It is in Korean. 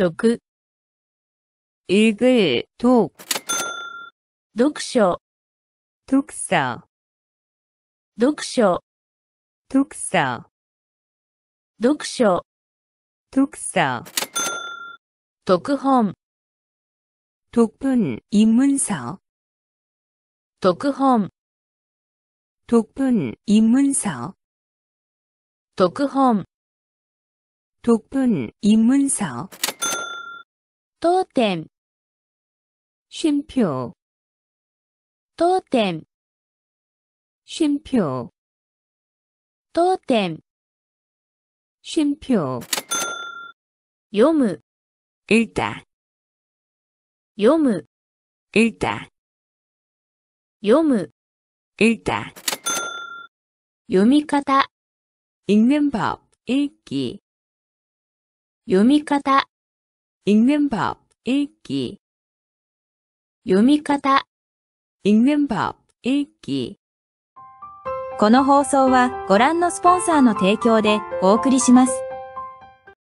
독 읽을 독 독서 독서 독서 독서 독서 독서 독홈 독분 입문서 독홈 독분 입문서 독홈 독분 입문서 토템 쉼표 토템 쉼표 토템 쉼표 요무 읽다 요무 읽다 요무 읽다 요미카다 읽는 법 읽기 요미카다 읽는법읽기読み方읽는법읽기この放送はご覧のスポンサーの提供でお送りします。